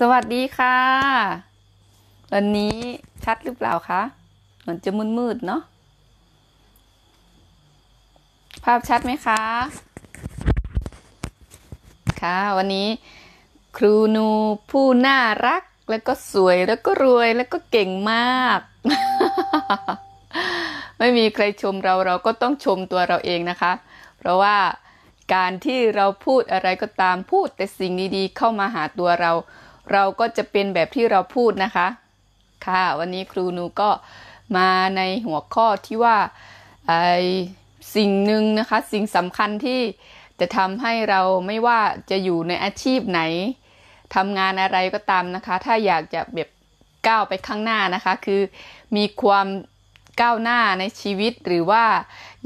สวัสดีค่ะวันนี้ชัดหรือเปล่าคะเหมือนจะมืดๆเนาะภาพชัดไหมคะ ค่ะ วันนี้ ครูนูผู้น่ารักแล้วก็สวยแล้วก็รวยแล้วก็เก่งมาก ไม่มีใครชมเราเราก็ต้องชมตัวเราเองนะคะ เพราะว่าการที่เราพูดอะไรก็ตามพูดแต่สิ่งดีๆ เข้ามาหาตัวเราเราก็จะเป็นแบบที่เราพูดนะคะ ค่ะ วันนี้ครูนูก็มาในหัวข้อที่ว่าไอสิ่งหนึ่งนะคะ สิ่งสำคัญที่จะทำให้เราไม่ว่าจะอยู่ในอาชีพไหนทำงานอะไรก็ตามนะคะ ถ้าอยากจะแบบก้าวไปข้างหน้านะคะ คือมีความก้าวหน้าในชีวิต หรือว่า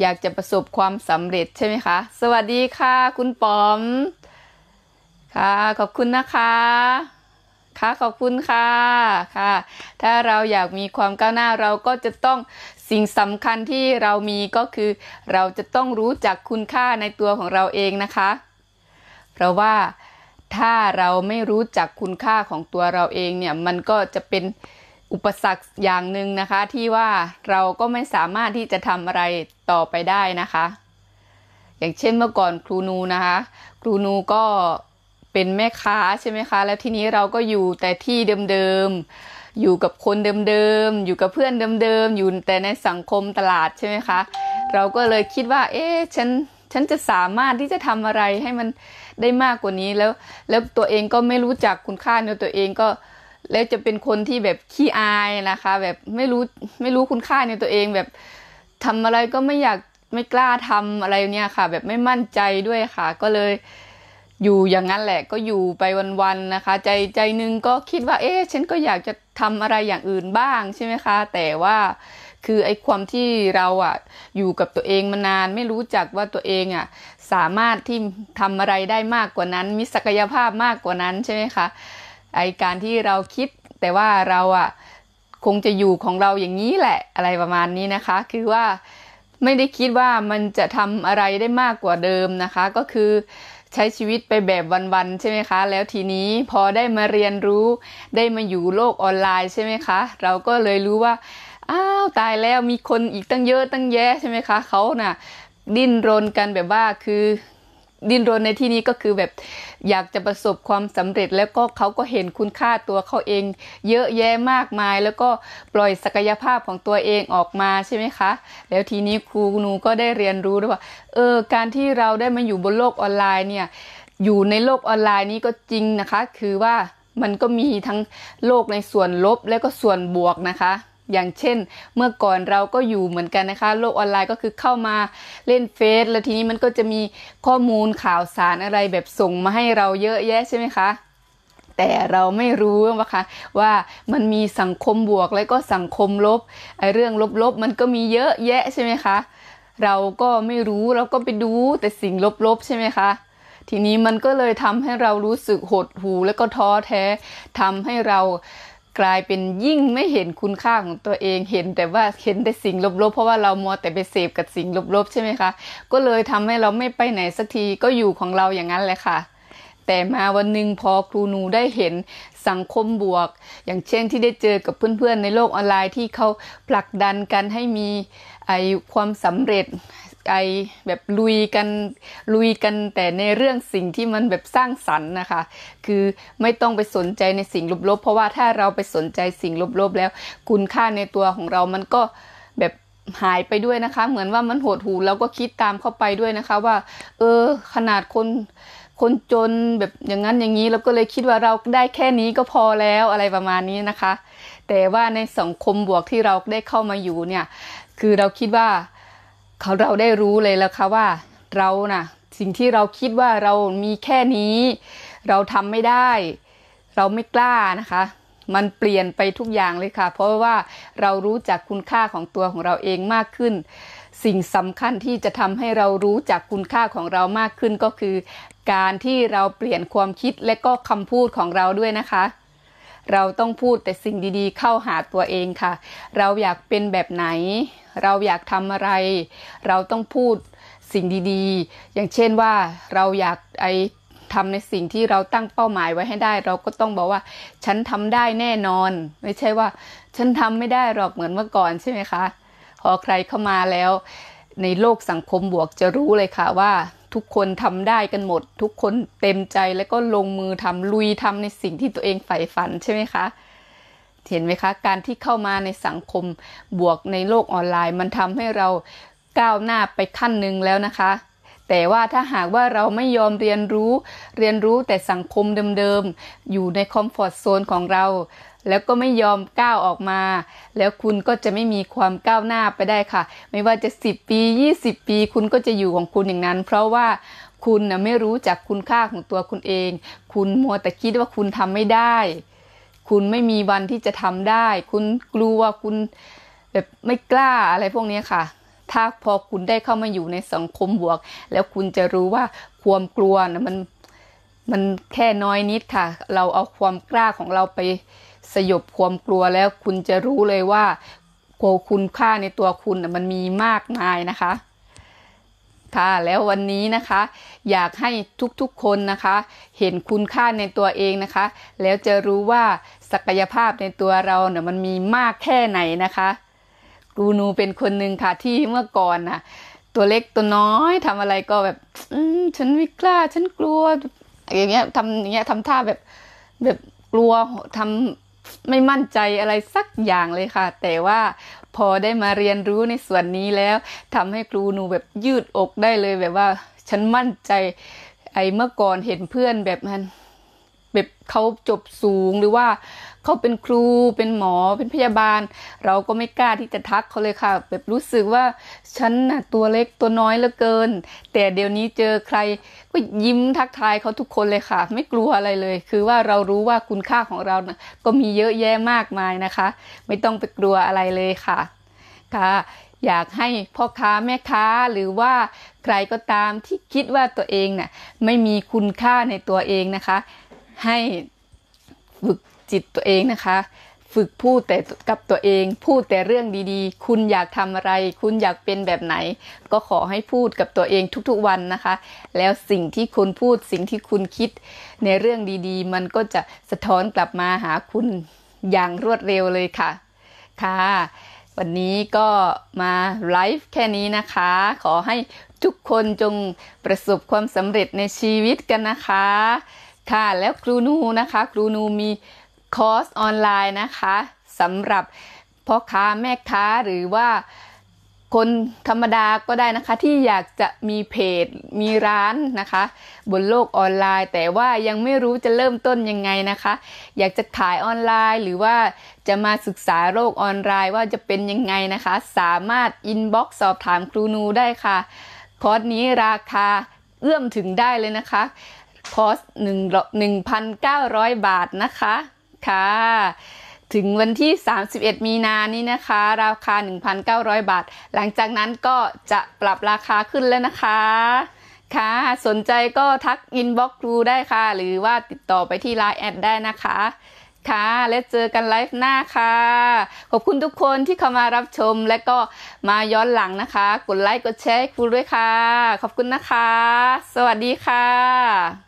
อยากจะประสบความสำเร็จใช่ไหมคะ สวัสดีค่ะ คุณปอม ค่ะ ขอบคุณนะคะค่ะขอบคุณค่ะค่ะ ถ้าเราอยากมีความก้าวหน้าเราก็จะต้องสิ่งสำคัญที่เรามีก็คือ เราจะต้องรู้จักคุณค่าในตัวของเราเองนะคะ เพราะว่าถ้าเราไม่รู้จักคุณค่าของตัวเราเองเนี่ย มันก็จะเป็นอุปสรรคอย่างหนึ่งนะคะที่ว่าเราก็ไม่สามารถที่จะทำอะไรต่อไปได้นะคะ อย่างเช่นเมื่อก่อนครูนูนะคะ ครูนูก็เป็นแม่ค้าใช่ไหมคะ แล้วทีนี้เราก็อยู่แต่ที่เดิมๆอยู่กับคนเดิมๆอยู่กับเพื่อนเดิมๆอยู่แต่ในสังคมตลาดใช่ไหมคะ เราก็เลยคิดว่า เอ๊ะฉันฉันจะสามารถที่จะทำอะไรให้มันได้มากกว่านี้แล้ว แล้วตัวเองก็ไม่รู้จักคุณค่าในตัวเองก็แล้วจะเป็นคนที่แบบขี้อายนะคะ แบบไม่รู้ไม่รู้คุณค่าในตัวเอง แบบ ทำอะไรก็ไม่อยากไม่กล้าทำอะไรเนี่ยค่ะ แบบไม่มั่นใจด้วยค่ะ ก็เลยอยู่อย่างนั้นแหละก็อยู่ไปวันๆนะคะ ใจใจนึงก็คิดว่า เอ๊ะฉันก็อยากจะทำอะไรอย่างอื่นบ้างใช่ไหมคะ แต่ว่าคือไอ้ความที่เราอ่ะอยู่กับตัวเองมานาน ไม่รู้จักว่าตัวเองอ่ะ สามารถที่ทำอะไรได้มากกว่านั้น มีศักยภาพมากกว่านั้นใช่ไหมคะไอการที่เราคิด แต่ว่าเราอ่ะคงจะอยู่ของเราอย่างนี้แหละ อะไรประมาณนี้นะคะ คือว่าไม่ได้คิดว่ามันจะทำอะไรได้มากกว่าเดิมนะคะ ก็คือใช้ชีวิตไปแบบวันๆ ใช่ไหมคะ แล้วทีนี้พอได้มาเรียนรู้ได้มาอยู่โลกออนไลน์ใช่ไหมคะ เราก็เลยรู้ว่า อ้าวตายแล้วมีคนอีกตั้งเยอะตั้งแยะใช่ไหมคะเขานะ่ะดิ้นรนกันแบบว่าคือดิ้นรนในที่นี้ก็คือแบบอยากจะประสบความสำเร็จแล้วก็เขาก็เห็นคุณค่าตัวเขาเอง เยอะแยะมากมาย แล้วก็ปล่อยศักยภาพของตัวเองออกมาใช่ไหมคะ แล้วทีนี้ครูหนูก็ได้เรียนรู้ด้วยว่าเออการที่เราได้มาอยู่บนโลกออนไลน์เนี่ยอยู่ในโลกออนไลน์นี้ก็จริงนะคะ คือว่ามันก็มีทั้งโลกในส่วนลบและก็ส่วนบวกนะคะอย่างเช่นเมื่อก่อนเราก็อยู่เหมือนกันนะคะ โลกออนไลน์ก็คือเข้ามาเล่นเฟซแล้วทีนี้มันก็จะมีข้อมูลข่าวสารอะไรแบบส่งมาให้เราเยอะแยะใช่ไหมคะ แต่เราไม่รู้นะคะว่ามันมีสังคมบวกและก็สังคมลบไอเรื่องลบ ๆ มันก็มีเยอะแยะใช่ไหมคะเราก็ไม่รู้เราก็ไปดูแต่สิ่งลบๆใช่ไหมคะ ทีนี้มันก็เลยทำให้เรารู้สึกหดหูและก็ท้อแท้ทำให้เรากลายเป็นยิ่งไม่เห็นคุณค่าของตัวเอง เห็นแต่ว่าเห็นแต่สิ่งลบๆ เพราะว่าเรามัวแต่ไปเสพกับสิ่งลบๆใช่ไหมคะ ก็เลยทำให้เราไม่ไปไหนสักทีก็อยู่ของเราอย่างนั้นแหละค่ะ แต่มาวันหนึ่งพอครูนูได้เห็นสังคมบวก อย่างเช่นที่ได้เจอกับเพื่อนๆ ในโลกออนไลน์ที่เขาผลักดันกันให้มีไอความสำเร็จใจแบบลุยกันลุยกันแต่ในเรื่องสิ่งที่มันแบบสร้างสรรค์นะคะ คือไม่ต้องไปสนใจในสิ่งลบๆ เพราะว่าถ้าเราไปสนใจสิ่งลบๆ แล้ว คุณค่าในตัวของเรามันก็แบบหายไปด้วยนะคะ เหมือนว่ามันโหดหูเราก็คิดตามเข้าไปด้วยนะคะว่า เออ ขนาดคนคนจนแบบอย่างนั้นอย่างนี้เราก็เลยคิดว่าเราได้แค่นี้ก็พอแล้วอะไรประมาณนี้นะคะ แต่ว่าในสังคมบวกที่เราได้เข้ามาอยู่เนี่ย คือเราคิดว่าเขาเราได้รู้เลยแล้วค่ะว่าเรานะ่ะสิ่งที่เราคิดว่าเรามีแค่นี้ เราทำไม่ได้ เราไม่กล้านะคะ มันเปลี่ยนไปทุกอย่างเลยค่ะ เพราะว่าเรารู้จักคุณค่าของตัวของเราเองมากขึ้น สิ่งสำคัญที่จะทำให้เรารู้จักคุณค่าของเรามากขึ้นก็คือการที่เราเปลี่ยนความคิดและก็คำพูดของเราด้วยนะคะเราต้องพูดแต่สิ่งดี ๆ เข้าหาตัวเองค่ะ เราอยากเป็นแบบไหน เราอยากทำอะไร เราต้องพูดสิ่งดีๆ อย่างเช่นว่าเราอยากไอทำในสิ่งที่เราตั้งเป้าหมายไว้ให้ได้เราก็ต้องบอกว่า ฉันทำได้แน่นอน ไม่ใช่ว่า ฉันทำไม่ได้หรอกเหมือนเมื่อก่อนใช่ไหมคะ พอใครเข้ามาแล้ว ในโลกสังคมบวกจะรู้เลยค่ะว่าทุกคนทำได้กันหมด ทุกคนเต็มใจแล้วก็ลงมือทำลุยทำในสิ่งที่ตัวเองใฝ่ฝันใช่ไหมคะ เห็นไหมคะการที่เข้ามาในสังคมบวกในโลกออนไลน์มันทำให้เราก้าวหน้าไปขั้นหนึ่งแล้วนะคะ แต่ว่าถ้าหากว่าเราไม่ยอมเรียนรู้เรียนรู้แต่สังคมเดิมๆ อยู่ในคอมฟอร์ทโซนของเราแล้วก็ไม่ยอมก้าวออกมา แล้วคุณก็จะไม่มีความก้าวหน้าไปได้ค่ะ ไม่ว่าจะ10ปี 20ปี คุณก็จะอยู่ของคุณอย่างนั้น เพราะว่าคุณนะไม่รู้จักคุณค่าของตัวคุณเอง คุณมัวแต่คิดว่าคุณทำไม่ได้ คุณไม่มีวันที่จะทำได้ คุณกลัวคุณแบบไม่กล้าอะไรพวกนี้ค่ะ ถ้าพอคุณได้เข้ามาอยู่ในสังคมบวก แล้วคุณจะรู้ว่าความกลัวนะมันมันแค่น้อยนิดค่ะ เราเอาความกล้าของเราไปสยบความกลัวแล้วคุณจะรู้เลยว่า โคุณค่าในตัวคุณมันมีมากมายนะคะ ค่ะ แล้ววันนี้นะคะ อยากให้ทุกๆคนนะคะ เห็นคุณค่าในตัวเองนะคะ แล้วจะรู้ว่าศักยภาพในตัวเราเนี่ยมันมีมากแค่ไหนนะคะกูนูเป็นคนหนึ่งค่ะที่เมื่อก่อนน่ะ ตัวเล็กตัวน้อยทำอะไรก็แบบฉันไม่กล้าฉันกลัวอย่างเงี้ยทำอย่างเงี้ยทำท่าแบบแบบกลัวทำไม่มั่นใจอะไรสักอย่างเลยค่ะ แต่ว่าพอได้มาเรียนรู้ในส่วนนี้แล้วทำให้ครูหนูแบบยืดอกได้เลยแบบว่าฉันมั่นใจ ไอ้เมื่อก่อนเห็นเพื่อนแบบมันแบบเขาจบสูงหรือว่าเขาเป็นครูเป็นหมอเป็นพยาบาล เราก็ไม่กล้าที่จะทักเขาเลยค่ะ แบบรู้สึกว่า ฉันน่ะตัวเล็กตัวน้อยเหลือเกิน แต่เดี๋ยวนี้เจอใครก็ยิ้มทักทายเขาทุกคนเลยค่ะ ไม่กลัวอะไรเลย คือว่าเรารู้ว่าคุณค่าของเรานะก็มีเยอะแยะมากมายนะคะ ไม่ต้องไปกลัวอะไรเลยค่ะค่ะ อยากให้พ่อค้าแม่ค้าหรือว่าใครก็ตามที่คิดว่าตัวเองนะ่ะไม่มีคุณค่าในตัวเองนะคะ ให้ฝึกจิตตัวเองนะคะ ฝึกพูดแต่กับตัวเอง พูดแต่เรื่องดีๆ คุณอยากทำอะไร คุณอยากเป็นแบบไหน ก็ขอให้พูดกับตัวเองทุกๆวันนะคะ แล้วสิ่งที่คุณพูดสิ่งที่คุณคิดในเรื่องดีๆ มันก็จะสะท้อนกลับมาหาคุณอย่างรวดเร็วเลยค่ะค่ะ วันนี้ก็มาไลฟ์แค่นี้นะคะ ขอให้ทุกคนจงประสบความสำเร็จในชีวิตกันนะคะ ค่ะแล้วครูนูนะคะ ครูนูมีคอร์สออนไลน์นะคะสำหรับพ่อค้าแม่ค้าหรือว่าคนธรรมดาก็ได้นะคะ ที่อยากจะมีเพจมีร้านนะคะ บนโลกออนไลน์ แต่ว่ายังไม่รู้จะเริ่มต้นยังไงนะคะ อยากจะขายออนไลน์หรือว่าจะมาศึกษาโลกออนไลน์ว่าจะเป็นยังไงนะคะ สามารถอินบ็อกซ์สอบถามครูนูได้ค่ะคอร์สนี้ราคา เอื้อมถึงได้เลยนะคะคอร์สหนึ่งหนึ่งพันเก้าร้อยบาทนะคะค่ะ ถึงวันที่ 31 มีนา นี้นะคะ ราคา 1,900 บาท หลังจากนั้นก็จะปรับราคาขึ้นแล้วนะคะ ค่ะ สนใจก็ทักอินบ็อกซ์รูได้ค่ะ หรือว่าติดต่อไปที่ไลน์แอดได้นะคะ ค่ะ และเจอกันไลฟ์หน้าค่ะ ขอบคุณทุกคนที่เข้ามารับชมและก็มาย้อนหลังนะคะ กดไลค์ กดแชร์ครูด้วยค่ะ ขอบคุณนะคะ สวัสดีค่ะ